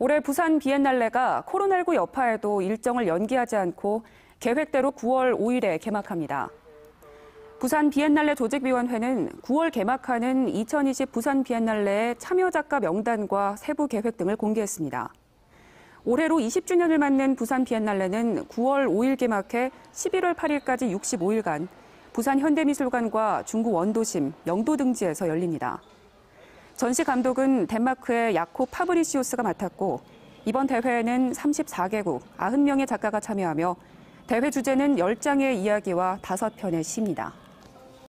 올해 부산 비엔날레가 코로나19 여파에도 일정을 연기하지 않고 계획대로 9월 5일에 개막합니다. 부산 비엔날레 조직위원회는 9월 개막하는 2020 부산 비엔날레의 참여 작가 명단과 세부 계획 등을 공개했습니다. 올해로 20주년을 맞는 부산 비엔날레는 9월 5일 개막해 11월 8일까지 65일간 부산 현대미술관과 중구 원도심, 영도 등지에서 열립니다. 전시 감독은 덴마크의 야코 파브리시우스가 맡았고 이번 대회에는 34개국 90명의 작가가 참여하며 대회 주제는 10장의 이야기와 5편의 시입니다.